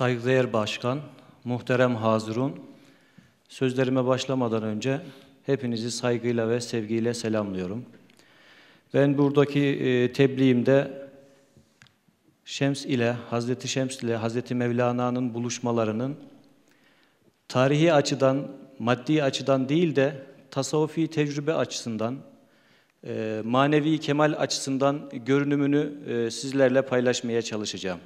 Saygıdeğer Başkan, muhterem Hazirun, sözlerime başlamadan önce hepinizi saygıyla ve sevgiyle selamlıyorum. Ben buradaki e, tebliğimde Şems ile, Hazreti Şems ile Hazreti Mevlana'nın buluşmalarının tarihi açıdan, maddi açıdan değil de tasavvufi tecrübe açısından, e, manevi kemal açısından görünümünü e, sizlerle paylaşmaya çalışacağım.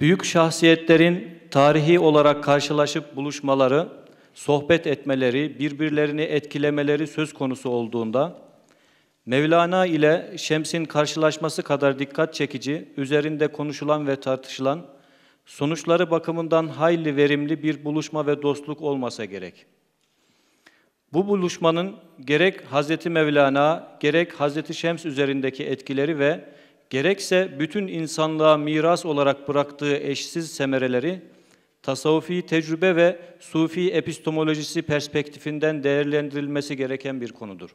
Büyük şahsiyetlerin tarihi olarak karşılaşıp buluşmaları, sohbet etmeleri, birbirlerini etkilemeleri söz konusu olduğunda Mevlana ile Şems'in karşılaşması kadar dikkat çekici, üzerinde konuşulan ve tartışılan, sonuçları bakımından hayli verimli bir buluşma ve dostluk olmasa gerek. Bu buluşmanın gerek Hz. Mevlana, gerek Hz. Şems üzerindeki etkileri ve gerekse bütün insanlığa miras olarak bıraktığı eşsiz semereleri tasavvufi tecrübe ve sufi epistemolojisi perspektifinden değerlendirilmesi gereken bir konudur.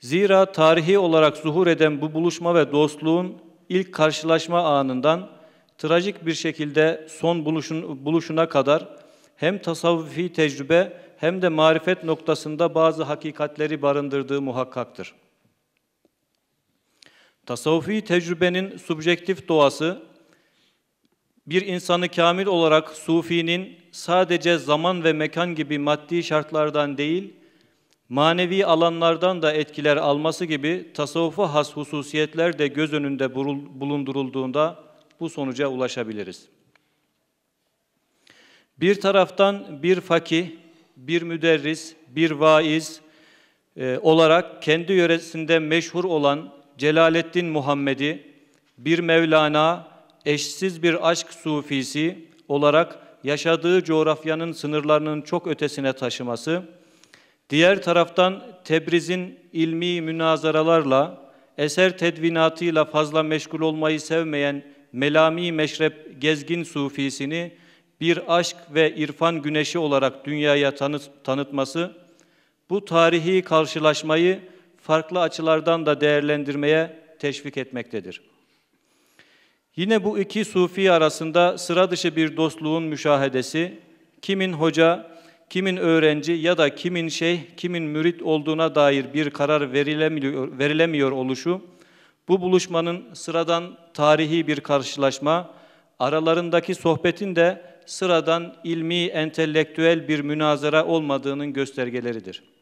Zira tarihi olarak zuhur eden bu buluşma ve dostluğun ilk karşılaşma anından trajik bir şekilde son buluşun, buluşuna kadar hem tasavvufi tecrübe hem de marifet noktasında bazı hakikatleri barındırdığı muhakkaktır.'' Tasavvufi tecrübenin subjektif doğası, bir insanı kamil olarak sufinin sadece zaman ve mekan gibi maddi şartlardan değil, manevi alanlardan da etkiler alması gibi tasavvufa has hususiyetler de göz önünde bulundurulduğunda bu sonuca ulaşabiliriz. Bir taraftan bir fakih, bir müderris, bir vaiz e, olarak kendi yöresinde meşhur olan Celaleddin Muhammed'i bir Mevlana, eşsiz bir aşk sufisi olarak yaşadığı coğrafyanın sınırlarının çok ötesine taşıması, diğer taraftan Tebriz'in ilmi münazaralarla, eser tedvinatıyla fazla meşgul olmayı sevmeyen Melami Meşrep gezgin sufisini bir aşk ve irfan güneşi olarak dünyaya tanıt, tanıtması, bu tarihi karşılaşmayı farklı açılardan da değerlendirmeye teşvik etmektedir. Yine bu iki sufi arasında sıra dışı bir dostluğun müşahedesi, kimin hoca, kimin öğrenci ya da kimin şeyh, kimin mürit olduğuna dair bir karar verilemiyor, verilemiyor oluşu, bu buluşmanın sıradan tarihi bir karşılaşma, aralarındaki sohbetin de sıradan ilmi, entelektüel bir münazara olmadığının göstergeleridir.''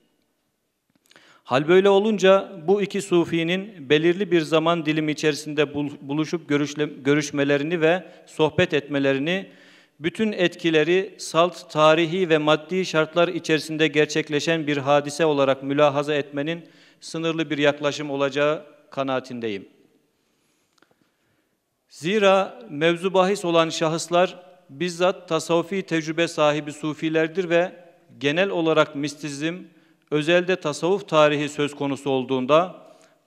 Hal böyle olunca bu iki sufinin belirli bir zaman dilimi içerisinde buluşup görüşmelerini ve sohbet etmelerini, bütün etkileri salt tarihi ve maddi şartlar içerisinde gerçekleşen bir hadise olarak mülahaza etmenin sınırlı bir yaklaşım olacağı kanaatindeyim. Zira mevzu bahis olan şahıslar bizzat tasavvufi tecrübe sahibi sufilerdir ve genel olarak mistizm, özelde tasavvuf tarihi söz konusu olduğunda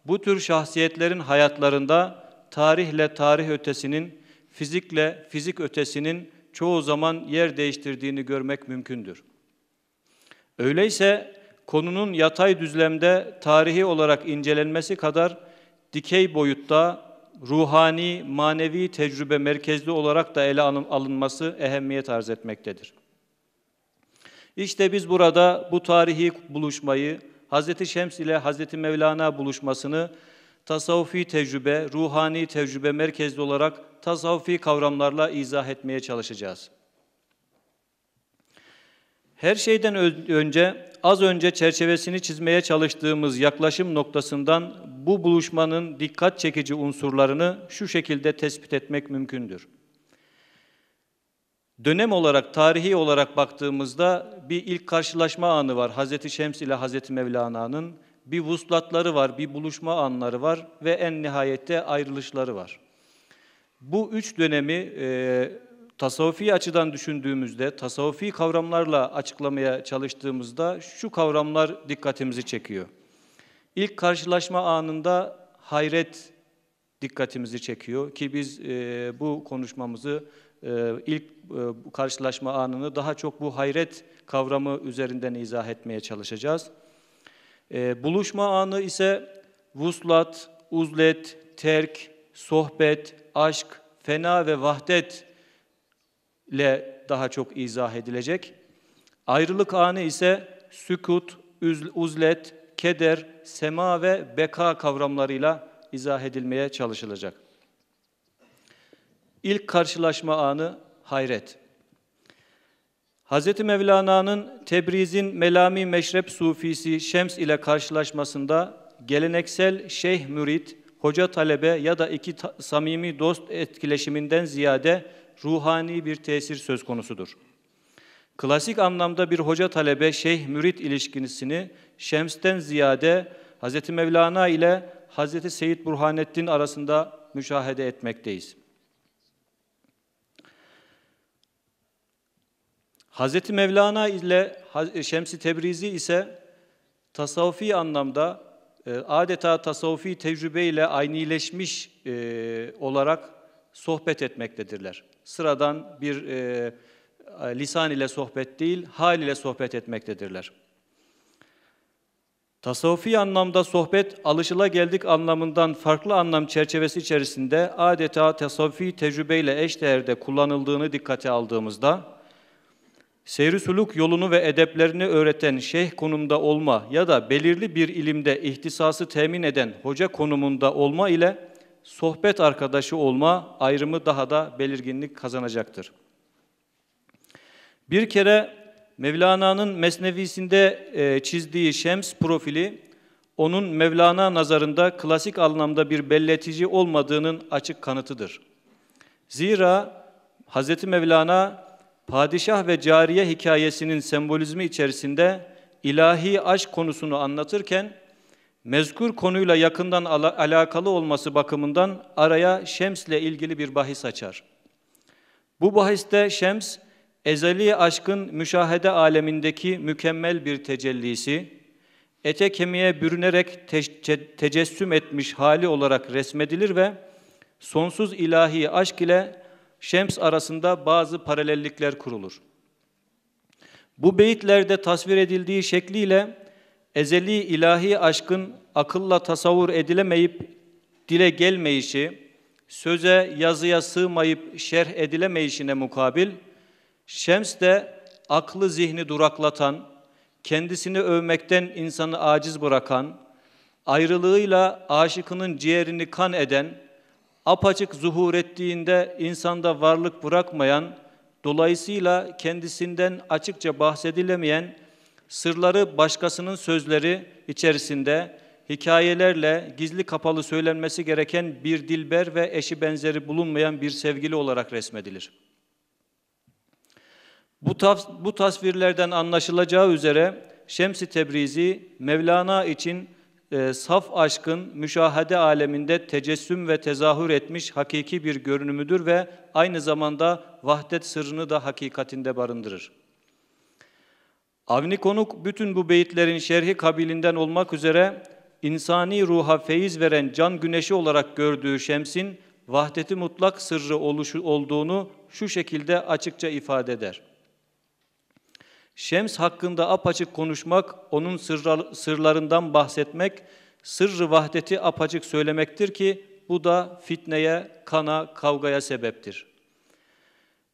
bu tür şahsiyetlerin hayatlarında tarihle tarih ötesinin, fizikle fizik ötesinin çoğu zaman yer değiştirdiğini görmek mümkündür. Öyleyse konunun yatay düzlemde tarihi olarak incelenmesi kadar dikey boyutta ruhani, manevi tecrübe merkezli olarak da ele alınması ehemmiyet arz etmektedir. İşte biz burada bu tarihi buluşmayı, Hz. Şems ile Hz. Mevlana buluşmasını tasavvufi tecrübe, ruhani tecrübe merkezli olarak tasavvufi kavramlarla izah etmeye çalışacağız. Her şeyden önce az önce çerçevesini çizmeye çalıştığımız yaklaşım noktasından bu buluşmanın dikkat çekici unsurlarını şu şekilde tespit etmek mümkündür dönem olarak, tarihi olarak baktığımızda bir ilk karşılaşma anı var. Hazreti Şems ile Hazreti Mevlana'nın bir vuslatları var, bir buluşma anları var ve en nihayette ayrılışları var. Bu üç dönemi e, tasavvufi açıdan düşündüğümüzde, tasavvufi kavramlarla açıklamaya çalıştığımızda şu kavramlar dikkatimizi çekiyor. İlk karşılaşma anında hayret dikkatimizi çekiyor ki biz e, bu konuşmamızı e, ilk e, karşılaşma anını daha çok bu hayret kavramı üzerinden izah etmeye çalışacağız. E, buluşma anı ise vuslat, uzlet, terk, sohbet, aşk, fena ve vahdet ile daha çok izah edilecek. Ayrılık anı ise sükut, uzlet, keder, sema ve beka kavramlarıyla izah edilmeye çalışılacak. İlk karşılaşma anı hayret. Hz. Mevlana'nın Tebriz'in Melami Meşrep Sufisi Şems ile karşılaşmasında geleneksel şeyh mürit, hoca talebe ya da iki samimi dost etkileşiminden ziyade ruhani bir tesir söz konusudur. Klasik anlamda bir hoca talebe şeyh mürit ilişkisini Şems'ten ziyade Hz. Mevlana ile Hz. Seyyid Burhanettin arasında müşahede etmekteyiz. Hazreti Mevlana ile e, Şemsi Tebrizi ise tasavvufi anlamda e, adeta tasavvufi tecrübeyle aynileşmiş e, olarak sohbet etmektedirler. Sıradan bir lisan ile sohbet değil, hal ile sohbet etmektedirler. Tasavvufi anlamda sohbet alışıla geldik anlamından farklı anlam çerçevesi içerisinde adeta tasavvufi tecrübeyle eşdeğerde kullanıldığını dikkate aldığımızda seyri yolunu ve edeplerini öğreten şeyh konumda olma ya da belirli bir ilimde ihtisası temin eden hoca konumunda olma ile sohbet arkadaşı olma ayrımı daha da belirginlik kazanacaktır. Bir kere Mevlana'nın Mesnevisinde e, çizdiği Şems profili, onun Mevlana nazarında klasik anlamda bir belletici olmadığının açık kanıtıdır. Zira Hz. Mevlana padişah ve cariye hikayesinin sembolizmi içerisinde ilahi aşk konusunu anlatırken mezkur konuyla yakından al- alakalı olması bakımından araya Şems ile ilgili bir bahis açar. Bu bahiste Şems ezeli aşkın müşahede alemindeki mükemmel bir tecellisi, ete kemiğe bürünerek te- tecessüm etmiş hali olarak resmedilir ve sonsuz ilahi aşk ile Şems arasında bazı paralellikler kurulur. Bu beyitlerde tasvir edildiği şekliyle ezeli ilahi aşkın akılla tasavvur edilemeyip dile gelmeyişi, söze yazıya sığmayıp şerh edilemeyişine mukabil, Şems de aklı zihni duraklatan, kendisini övmekten insanı aciz bırakan, ayrılığıyla aşıkının ciğerini kan eden, apaçık zuhur ettiğinde insanda varlık bırakmayan, dolayısıyla kendisinden açıkça bahsedilemeyen sırları başkasının sözleri içerisinde hikayelerle gizli kapalı söylenmesi gereken bir dilber ve eşi benzeri bulunmayan bir sevgili olarak resmedilir. Bu, tas bu tasvirlerden anlaşılacağı üzere Şems-i Tebrizi Mevlana için e, saf aşkın müşahede aleminde tecessüm ve tezahür etmiş hakiki bir görünümüdür ve aynı zamanda vahdet sırrını da hakikatinde barındırır. Avni Konuk bütün bu beyitlerin şerhi kabilinden olmak üzere insani ruha feyiz veren can güneşi olarak gördüğü Şems'in vahdeti mutlak sırrı oluşu olduğunu şu şekilde açıkça ifade eder. Şems hakkında apaçık konuşmak, onun sırlarından bahsetmek, sırrı vahdeti apaçık söylemektir ki bu da fitneye, kana, kavgaya sebeptir.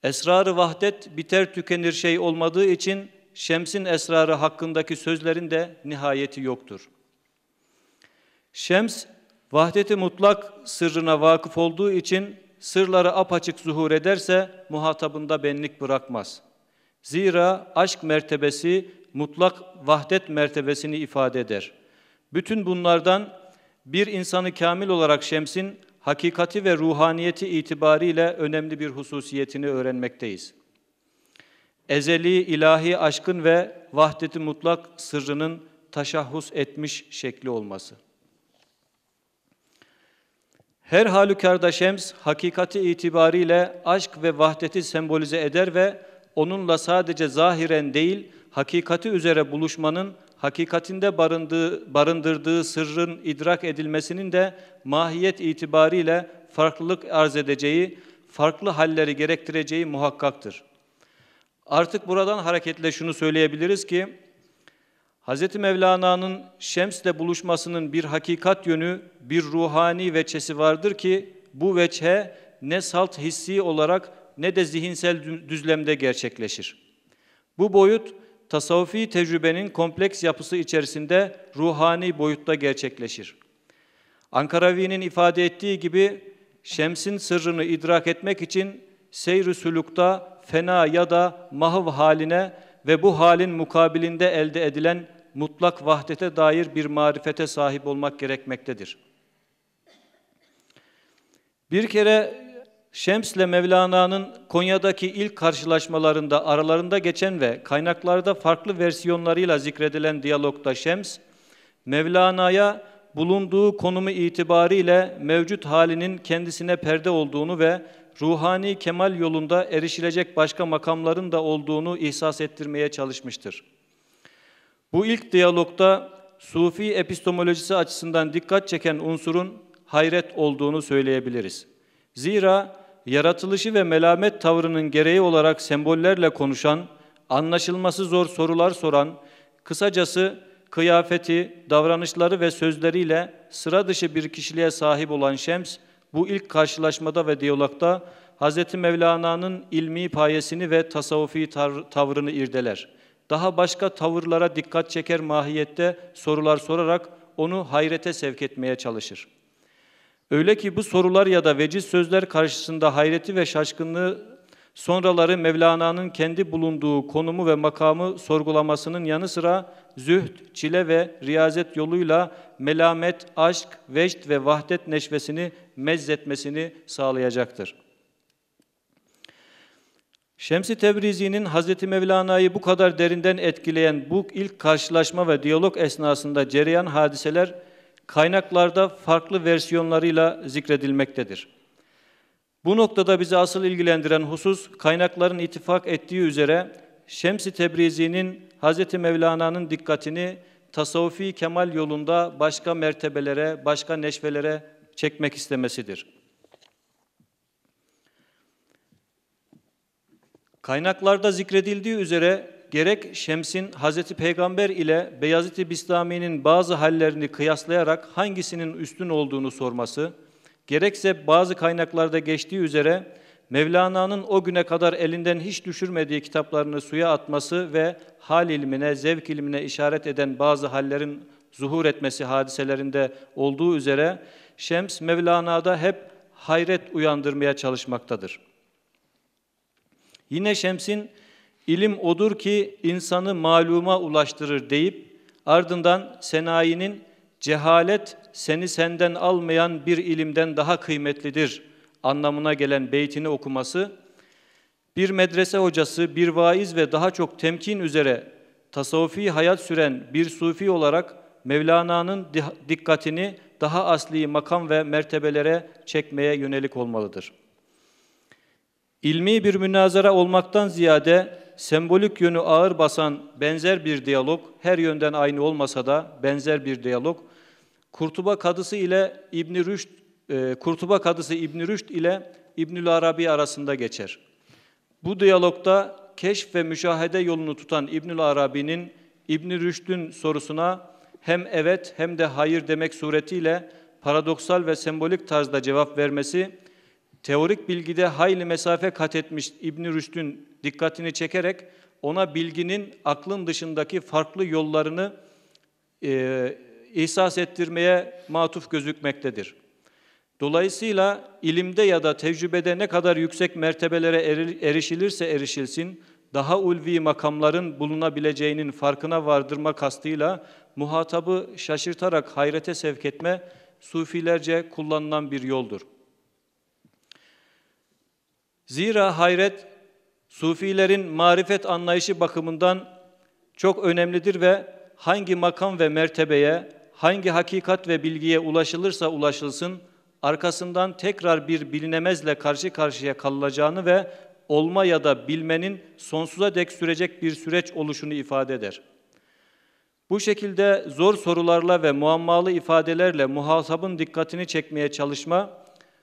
Esrarı vahdet biter tükenir şey olmadığı için Şems'in esrarı hakkındaki sözlerin de nihayeti yoktur. Şems, vahdeti mutlak sırrına vakıf olduğu için sırları apaçık zuhur ederse muhatabında benlik bırakmaz.'' Zira aşk mertebesi mutlak vahdet mertebesini ifade eder. Bütün bunlardan bir insanı kamil olarak Şems'in hakikati ve ruhaniyeti itibariyle önemli bir hususiyetini öğrenmekteyiz. Ezeli ilahi aşkın ve vahdeti mutlak sırrının taşahhus etmiş şekli olması. Her halükarda Şems hakikati itibariyle aşk ve vahdeti sembolize eder ve onunla sadece zahiren değil, hakikati üzere buluşmanın hakikatinde barındığı, barındırdığı sırrın idrak edilmesinin de mahiyet itibariyle farklılık arz edeceği, farklı halleri gerektireceği muhakkaktır. Artık buradan hareketle şunu söyleyebiliriz ki, Hz. Mevlana'nın Şems'le buluşmasının bir hakikat yönü, bir ruhani veçesi vardır ki, bu veçhe ne salt hissi olarak ne de zihinsel düzlemde gerçekleşir. Bu boyut tasavvufi tecrübenin kompleks yapısı içerisinde ruhani boyutta gerçekleşir. Ankaravi'nin ifade ettiği gibi şemsin sırrını idrak etmek için seyr-i sülukta fena ya da mahv haline ve bu halin mukabilinde elde edilen mutlak vahdete dair bir marifete sahip olmak gerekmektedir. Bir kere Şems ile Mevlana'nın Konya'daki ilk karşılaşmalarında aralarında geçen ve kaynaklarda farklı versiyonlarıyla zikredilen diyalogda Şems, Mevlana'ya bulunduğu konumu itibariyle mevcut halinin kendisine perde olduğunu ve ruhani kemal yolunda erişilecek başka makamların da olduğunu ihsas ettirmeye çalışmıştır. Bu ilk diyalogda Sufi epistemolojisi açısından dikkat çeken unsurun hayret olduğunu söyleyebiliriz. Zira yaratılışı ve melamet tavrının gereği olarak sembollerle konuşan, anlaşılması zor sorular soran, kısacası kıyafeti, davranışları ve sözleriyle sıra dışı bir kişiliğe sahip olan Şems, bu ilk karşılaşmada ve diyalogda Hz. Mevlana'nın ilmi payesini ve tasavvufi tavrını irdeler. Daha başka tavırlara dikkat çeker mahiyette sorular sorarak onu hayrete sevk etmeye çalışır.'' Öyle ki bu sorular ya da veciz sözler karşısında hayreti ve şaşkınlığı sonraları Mevlana'nın kendi bulunduğu konumu ve makamı sorgulamasının yanı sıra züht, çile ve riyazet yoluyla melamet, aşk, veşt ve vahdet neşvesini mezzetmesini sağlayacaktır. Şemsi Tebrizi'nin Hz. Mevlana'yı bu kadar derinden etkileyen bu ilk karşılaşma ve diyalog esnasında cereyan hadiseler kaynaklarda farklı versiyonlarıyla zikredilmektedir. Bu noktada bizi asıl ilgilendiren husus kaynakların ittifak ettiği üzere Şems-i Tebrizi'nin Hz. Mevlana'nın dikkatini tasavvufi kemal yolunda başka mertebelere, başka neşvelere çekmek istemesidir. Kaynaklarda zikredildiği üzere gerek Şems'in Hazreti Peygamber ile Beyazıt-ı Bistami'nin bazı hallerini kıyaslayarak hangisinin üstün olduğunu sorması, gerekse bazı kaynaklarda geçtiği üzere Mevlana'nın o güne kadar elinden hiç düşürmediği kitaplarını suya atması ve hal ilmine, zevk ilmine işaret eden bazı hallerin zuhur etmesi hadiselerinde olduğu üzere Şems Mevlana'da hep hayret uyandırmaya çalışmaktadır. Yine Şems'in İlim odur ki insanı maluma ulaştırır deyip ardından senayinin cehalet seni senden almayan bir ilimden daha kıymetlidir anlamına gelen beytini okuması, bir medrese hocası, bir vaiz ve daha çok temkin üzere tasavvufi hayat süren bir sufi olarak Mevlana'nın dikkatini daha asli makam ve mertebelere çekmeye yönelik olmalıdır. İlmi bir münazara olmaktan ziyade sembolik yönü ağır basan benzer bir diyalog, her yönden aynı olmasa da benzer bir diyalog, Kurtuba Kadısı ile İbn Rüşd e, Kurtuba Kadısı İbn Rüşd ile İbnül Arabi arasında geçer. Bu diyalogda keşf ve müşahede yolunu tutan İbnül Arabi'nin İbn Rüşd'ün sorusuna hem evet hem de hayır demek suretiyle paradoksal ve sembolik tarzda cevap vermesi, teorik bilgide hayli mesafe kat etmiş İbn Rüşd'ün dikkatini çekerek ona bilginin aklın dışındaki farklı yollarını e, ihsas ettirmeye matuf gözükmektedir. Dolayısıyla ilimde ya da tecrübede ne kadar yüksek mertebelere erişilirse erişilsin, daha ulvi makamların bulunabileceğinin farkına vardırma kastıyla muhatabı şaşırtarak hayrete sevk etme sufilerce kullanılan bir yoldur. Zira hayret Sufilerin marifet anlayışı bakımından çok önemlidir ve hangi makam ve mertebeye, hangi hakikat ve bilgiye ulaşılırsa ulaşılsın, arkasından tekrar bir bilinemezle karşı karşıya kalılacağını ve olma ya da bilmenin sonsuza dek sürecek bir süreç oluşunu ifade eder. Bu şekilde zor sorularla ve muammalı ifadelerle muhasabın dikkatini çekmeye çalışma,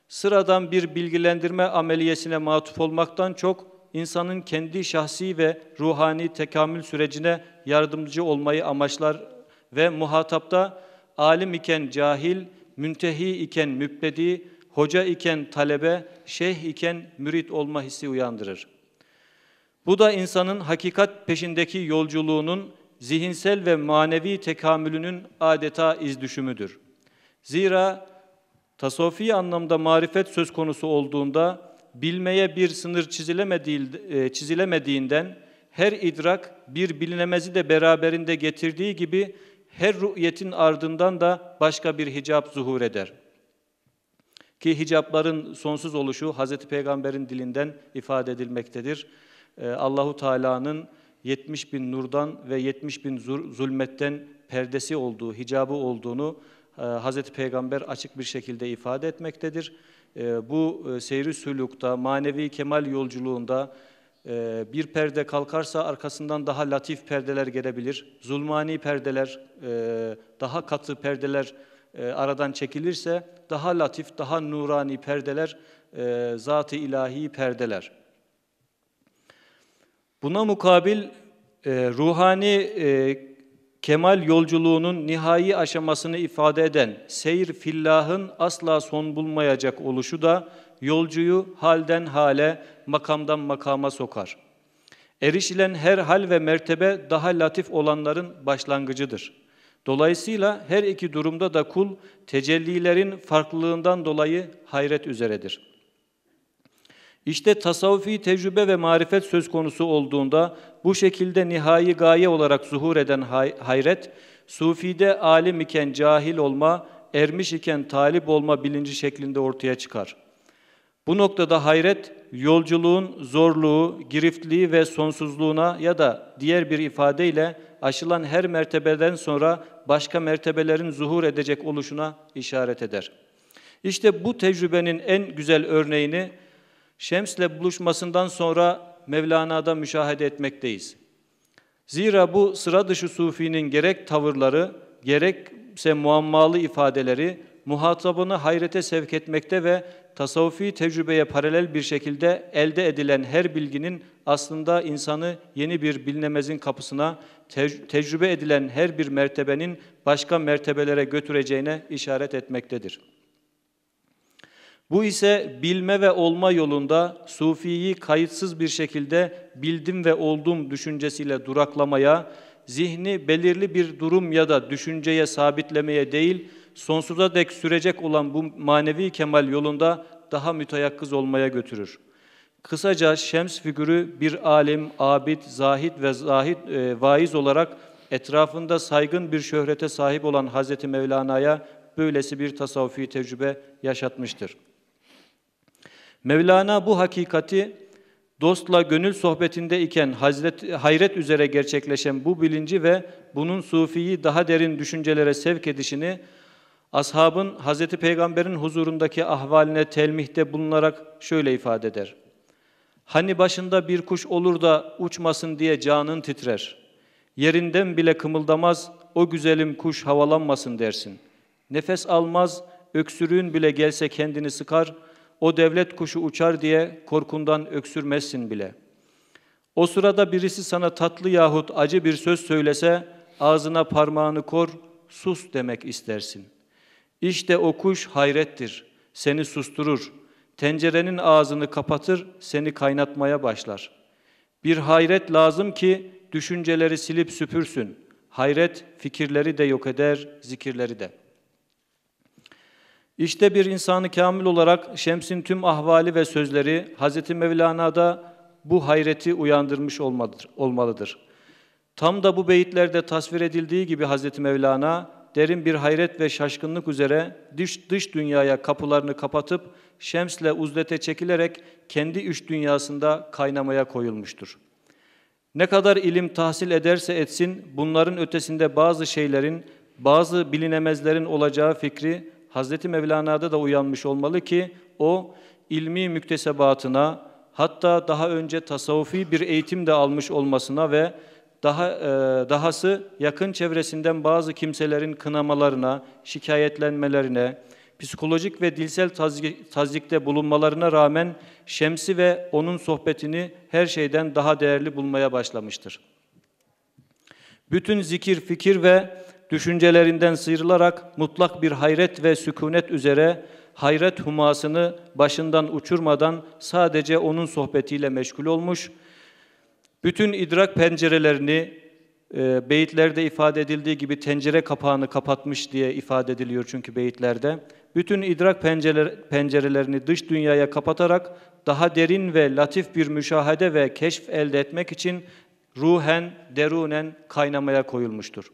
sıradan bir bilgilendirme ameliyesine matuf olmaktan çok insanın kendi şahsi ve ruhani tekamül sürecine yardımcı olmayı amaçlar ve muhatapta alim iken cahil, müntehi iken mübtedi, hoca iken talebe, şeyh iken mürit olma hissi uyandırır. Bu da insanın hakikat peşindeki yolculuğunun zihinsel ve manevi tekamülünün adeta iz düşümüdür. Zira tasavvufi anlamda marifet söz konusu olduğunda bilmeye bir sınır e, çizilemediğinden her idrak bir bilinemezi de beraberinde getirdiği gibi her rü'yetin ardından da başka bir hicap zuhur eder. Ki hicapların sonsuz oluşu Hz. Peygamber'in dilinden ifade edilmektedir. E, Allahu Teala'nın 70 bin nurdan ve 70 bin zulmetten perdesi olduğu, hicabı olduğunu e, Hz. Peygamber açık bir şekilde ifade etmektedir. Ee, bu e, seyri sülukta, manevi kemal yolculuğunda e, bir perde kalkarsa arkasından daha latif perdeler gelebilir. Zulmani perdeler, e, daha katı perdeler aradan çekilirse daha latif, daha nurani perdeler, zat-ı ilahi perdeler. Buna mukabil ruhani kemal yolculuğunun nihai aşamasını ifade eden seyir fillahın asla son bulmayacak oluşu da yolcuyu halden hale, makamdan makama sokar. Erişilen her hal ve mertebe daha latif olanların başlangıcıdır. Dolayısıyla her iki durumda da kul tecellilerin farklılığından dolayı hayret üzeredir.'' İşte tasavvufi tecrübe ve marifet söz konusu olduğunda bu şekilde nihai gaye olarak zuhur eden hay hayret, sufide alim iken cahil olma, ermiş iken talip olma bilinci şeklinde ortaya çıkar. Bu noktada hayret, yolculuğun zorluğu, giriftliği ve sonsuzluğuna ya da diğer bir ifadeyle aşılan her mertebeden sonra başka mertebelerin zuhur edecek oluşuna işaret eder. İşte bu tecrübenin en güzel örneğini Şems'le buluşmasından sonra Mevlana'da müşahede etmekteyiz. Zira bu sıra dışı sufinin gerek tavırları, gerekse muammalı ifadeleri muhatabını hayrete sevk etmekte ve tasavvufi tecrübeye paralel bir şekilde elde edilen her bilginin aslında insanı yeni bir bilinemezin kapısına, tecrübe edilen her bir mertebenin başka mertebelere götüreceğine işaret etmektedir.'' Bu ise bilme ve olma yolunda sufiyi kayıtsız bir şekilde bildim ve oldum düşüncesiyle duraklamaya, zihni belirli bir durum ya da düşünceye sabitlemeye değil, sonsuza dek sürecek olan bu manevi kemal yolunda daha müteyakkız olmaya götürür. Kısaca şems figürü bir alim, abid, zahit ve zahit e, vaiz olarak etrafında saygın bir şöhrete sahip olan Hazreti Mevlana'ya böylesi bir tasavvufi tecrübe yaşatmıştır. Mevlana bu hakikati dostla gönül sohbetinde iken hazret, hayret üzere gerçekleşen bu bilinci ve bunun sufiyi daha derin düşüncelere sevk edişini ashabın Hz. Peygamber'in huzurundaki ahvaline telmihte bulunarak şöyle ifade eder. Hani başında bir kuş olur da uçmasın diye canın titrer. Yerinden bile kımıldamaz, o güzelim kuş havalanmasın dersin. Nefes almaz, öksürüğün bile gelse kendini sıkar.'' o devlet kuşu uçar diye korkundan öksürmezsin bile. O sırada birisi sana tatlı yahut acı bir söz söylese, ağzına parmağını kor, sus demek istersin. İşte o kuş hayrettir, seni susturur. Tencerenin ağzını kapatır, seni kaynatmaya başlar. Bir hayret lazım ki düşünceleri silip süpürsün. Hayret fikirleri de yok eder, zikirleri de.'' İşte bir insanı kamil olarak Şems'in tüm ahvali ve sözleri Hz. Mevlana'da bu hayreti uyandırmış olmalıdır. Tam da bu beyitlerde tasvir edildiği gibi Hz. Mevlana derin bir hayret ve şaşkınlık üzere dış, dış dünyaya kapılarını kapatıp Şems'le uzlete çekilerek kendi üç dünyasında kaynamaya koyulmuştur. Ne kadar ilim tahsil ederse etsin bunların ötesinde bazı şeylerin, bazı bilinemezlerin olacağı fikri Hazreti Mevlana'da da uyanmış olmalı ki o ilmi müktesebatına hatta daha önce tasavvufi bir eğitim de almış olmasına ve daha e, dahası yakın çevresinden bazı kimselerin kınamalarına, şikayetlenmelerine, psikolojik ve dilsel tazik, bulunmalarına rağmen Şemsi ve onun sohbetini her şeyden daha değerli bulmaya başlamıştır. Bütün zikir, fikir ve düşüncelerinden sıyrılarak mutlak bir hayret ve sükunet üzere hayret humasını başından uçurmadan sadece onun sohbetiyle meşgul olmuş, bütün idrak pencerelerini e, beyitlerde ifade edildiği gibi tencere kapağını kapatmış diye ifade ediliyor çünkü beyitlerde. Bütün idrak pencereler, pencerelerini dış dünyaya kapatarak daha derin ve latif bir müşahede ve keşf elde etmek için ruhen, derunen kaynamaya koyulmuştur.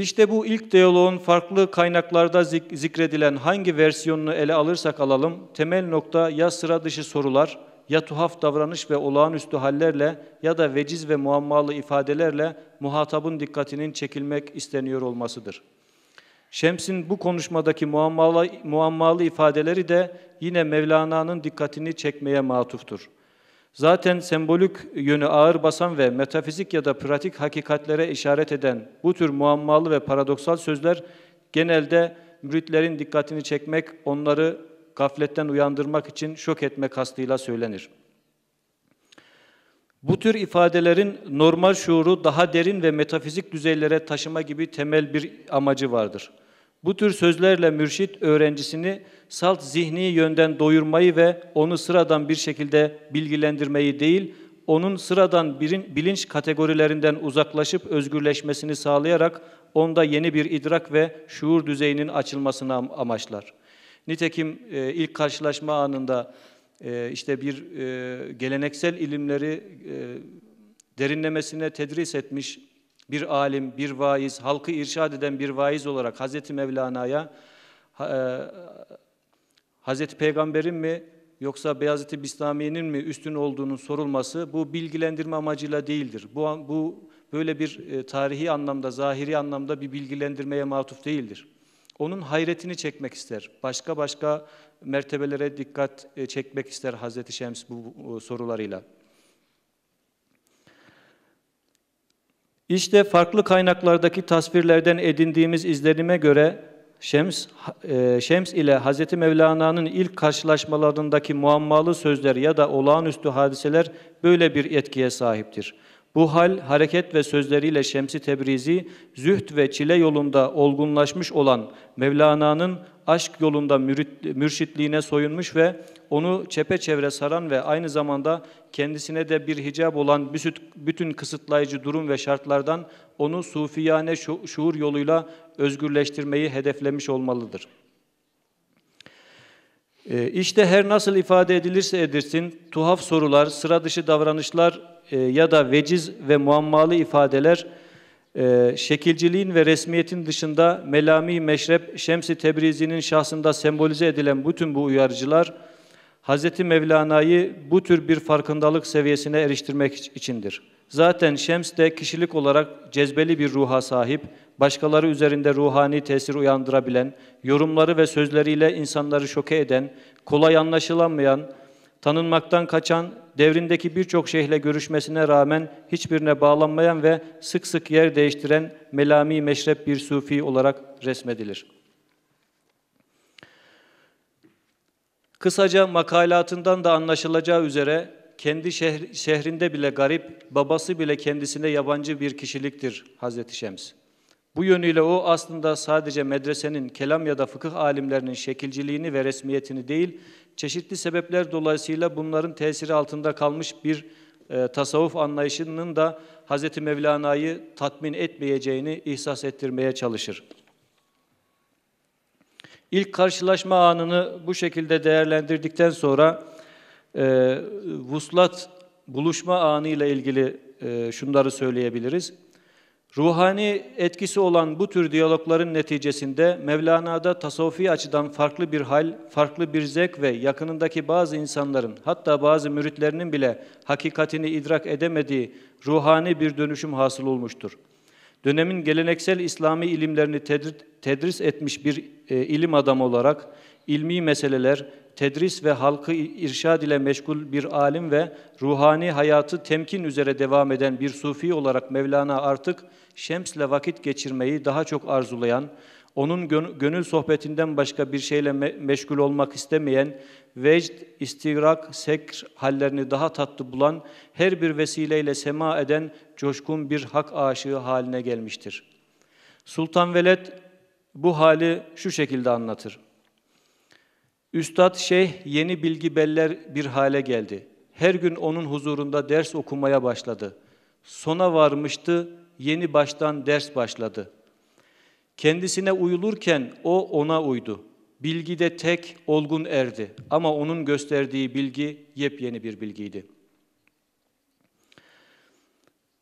İşte bu ilk diyaloğun farklı kaynaklarda zikredilen hangi versiyonunu ele alırsak alalım, temel nokta ya sıra dışı sorular, ya tuhaf davranış ve olağanüstü hallerle ya da veciz ve muammalı ifadelerle muhatabın dikkatinin çekilmek isteniyor olmasıdır. Şems'in bu konuşmadaki muammalı, muammalı ifadeleri de yine Mevlana'nın dikkatini çekmeye matuftur. Zaten sembolik yönü ağır basan ve metafizik ya da pratik hakikatlere işaret eden bu tür muammalı ve paradoksal sözler genelde müritlerin dikkatini çekmek, onları gafletten uyandırmak için şok etmek kastıyla söylenir. Bu tür ifadelerin normal şuuru daha derin ve metafizik düzeylere taşıma gibi temel bir amacı vardır.'' Bu tür sözlerle mürşit öğrencisini salt zihni yönden doyurmayı ve onu sıradan bir şekilde bilgilendirmeyi değil, onun sıradan birin bilinç kategorilerinden uzaklaşıp özgürleşmesini sağlayarak onda yeni bir idrak ve şuur düzeyinin açılmasını amaçlar. Nitekim e, ilk karşılaşma anında e, işte bir e, geleneksel ilimleri derinlemesine tedris etmiş bir alim, bir vaiz, halkı irşad eden bir vaiz olarak Hazreti Mevlana'ya e, Hazreti Peygamber'in mi yoksa Beyazıt-ı Bistami'nin mi üstün olduğunun sorulması bu bilgilendirme amacıyla değildir. Bu, bu böyle bir e, tarihi anlamda, zahiri anlamda bir bilgilendirmeye matuf değildir. Onun hayretini çekmek ister. Başka başka mertebelere dikkat e, çekmek ister Hazreti Şems bu sorularıyla. İşte farklı kaynaklardaki tasvirlerden edindiğimiz izlenime göre Şems, e, Şems ile Hz. Mevlana'nın ilk karşılaşmalarındaki muammalı sözler ya da olağanüstü hadiseler böyle bir etkiye sahiptir. Bu hal, hareket ve sözleriyle Şemsi Tebrizi, züht ve çile yolunda olgunlaşmış olan Mevlana'nın aşk yolunda mürit, mürşitliğine soyunmuş ve onu çepeçevre saran ve aynı zamanda kendisine de bir hicab olan bütün kısıtlayıcı durum ve şartlardan onu sufiyane şuur yoluyla özgürleştirmeyi hedeflemiş olmalıdır.'' Ee, işte her nasıl ifade edilirse edilsin, tuhaf sorular, sıra dışı davranışlar e, ya da veciz ve muammalı ifadeler e, şekilciliğin ve resmiyetin dışında Melami Meşrep Şemsi Tebrizi'nin şahsında sembolize edilen bütün bu uyarıcılar Hz. Mevlana'yı bu tür bir farkındalık seviyesine eriştirmek içindir. Zaten Şems de kişilik olarak cezbeli bir ruha sahip, başkaları üzerinde ruhani tesir uyandırabilen, yorumları ve sözleriyle insanları şoke eden, kolay anlaşılamayan, tanınmaktan kaçan, devrindeki birçok şeyhle görüşmesine rağmen hiçbirine bağlanmayan ve sık sık yer değiştiren melami meşrep bir sufi olarak resmedilir.'' Kısaca makalatından da anlaşılacağı üzere kendi şehr, şehrinde bile garip, babası bile kendisine yabancı bir kişiliktir Hazreti Şems. Bu yönüyle o aslında sadece medresenin, kelam ya da fıkıh alimlerinin şekilciliğini ve resmiyetini değil, çeşitli sebepler dolayısıyla bunların tesiri altında kalmış bir e, tasavvuf anlayışının da Hazreti Mevlana'yı tatmin etmeyeceğini ihsas ettirmeye çalışır. İlk karşılaşma anını bu şekilde değerlendirdikten sonra e, vuslat buluşma anı ile ilgili e, şunları söyleyebiliriz. Ruhani etkisi olan bu tür diyalogların neticesinde Mevlana'da tasavvufi açıdan farklı bir hal, farklı bir zevk ve yakınındaki bazı insanların hatta bazı müritlerinin bile hakikatini idrak edemediği ruhani bir dönüşüm hasıl olmuştur. Dönemin geleneksel İslami ilimlerini tedris etmiş bir e, ilim adamı olarak ilmi meseleler, tedris ve halkı irşad ile meşgul bir alim ve ruhani hayatı temkin üzere devam eden bir sufi olarak Mevlana artık Şems'le vakit geçirmeyi daha çok arzulayan, onun gönül sohbetinden başka bir şeyle me meşgul olmak istemeyen, vecd, istigrak, sekr hallerini daha tatlı bulan, her bir vesileyle sema eden coşkun bir hak aşığı haline gelmiştir. Sultan Veled bu hali şu şekilde anlatır. Üstad Şeyh yeni bilgi beller bir hale geldi. Her gün onun huzurunda ders okumaya başladı. Sona varmıştı, yeni baştan ders başladı. Kendisine uyulurken o ona uydu. Bilgide tek olgun erdi ama onun gösterdiği bilgi yepyeni bir bilgiydi.''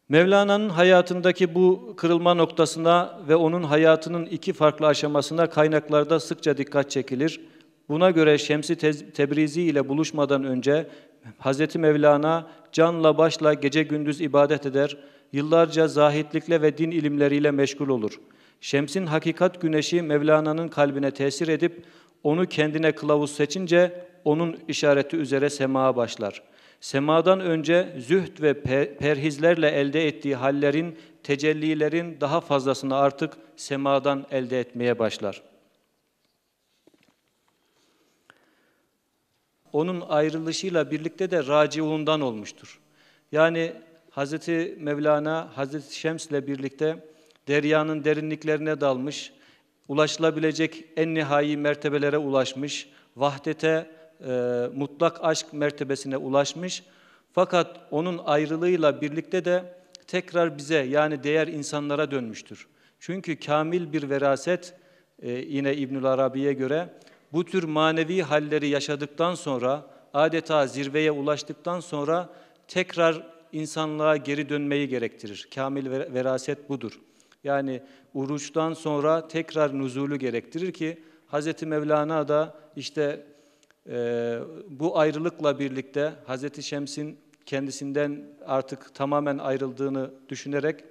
Mevlana'nın hayatındaki bu kırılma noktasına ve onun hayatının iki farklı aşamasına kaynaklarda sıkça dikkat çekilir. Buna göre Şemsi Tebrizi ile buluşmadan önce Hz. Mevlana canla başla gece gündüz ibadet eder, yıllarca zahitlikle ve din ilimleriyle meşgul olur. Şems'in hakikat güneşi Mevlana'nın kalbine tesir edip onu kendine kılavuz seçince onun işareti üzere semaa başlar.'' Semadan önce züht ve perhizlerle elde ettiği hallerin, tecellilerin daha fazlasını artık semadan elde etmeye başlar. Onun ayrılışıyla birlikte de raciundan olmuştur. Yani Hz. Mevlana, Hz. Şems ile birlikte deryanın derinliklerine dalmış, ulaşılabilecek en nihai mertebelere ulaşmış, vahdete, e, mutlak aşk mertebesine ulaşmış. Fakat onun ayrılığıyla birlikte de tekrar bize yani değer insanlara dönmüştür. Çünkü kamil bir veraset e, yine İbnül Arabi'ye göre bu tür manevi halleri yaşadıktan sonra adeta zirveye ulaştıktan sonra tekrar insanlığa geri dönmeyi gerektirir. Kamil veraset budur. Yani uruçtan sonra tekrar nuzulu gerektirir ki Hz. Mevlana da işte ee, bu ayrılıkla birlikte Hazreti Şems'in kendisinden artık tamamen ayrıldığını düşünerek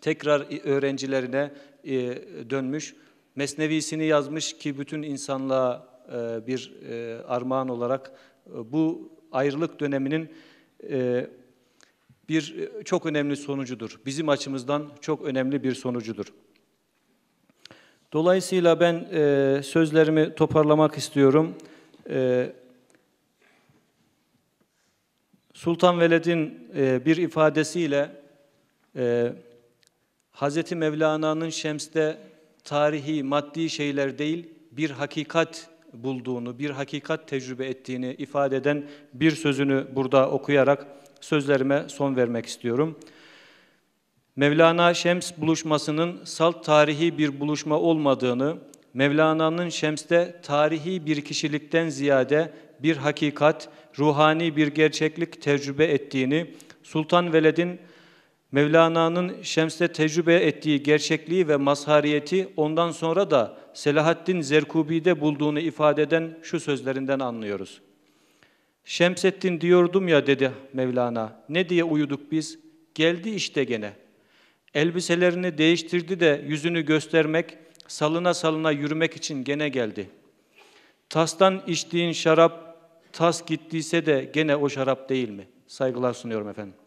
tekrar öğrencilerine e, dönmüş. Mesnevisini yazmış ki bütün insanlığa e, bir e, armağan olarak e, bu ayrılık döneminin e, bir e, çok önemli sonucudur. Bizim açımızdan çok önemli bir sonucudur. Dolayısıyla ben e, sözlerimi toparlamak istiyorum. Ee, Sultan Veled'in e, bir ifadesiyle e, Hz. Mevlana'nın Şems'te tarihi, maddi şeyler değil, bir hakikat bulduğunu, bir hakikat tecrübe ettiğini ifade eden bir sözünü burada okuyarak sözlerime son vermek istiyorum. Mevlana Şems buluşmasının salt tarihi bir buluşma olmadığını, Mevlana'nın Şems'te tarihi bir kişilikten ziyade bir hakikat, ruhani bir gerçeklik tecrübe ettiğini, Sultan Veled'in Mevlana'nın Şems'te tecrübe ettiği gerçekliği ve mazhariyeti ondan sonra da Selahaddin Zerkubi'de bulduğunu ifade eden şu sözlerinden anlıyoruz. Şemsettin diyordum ya dedi Mevlana. Ne diye uyuduk biz? Geldi işte gene. Elbiselerini değiştirdi de yüzünü göstermek, salına salına yürümek için gene geldi. Tastan içtiğin şarap tas gittiyse de gene o şarap değil mi? Saygılar sunuyorum efendim.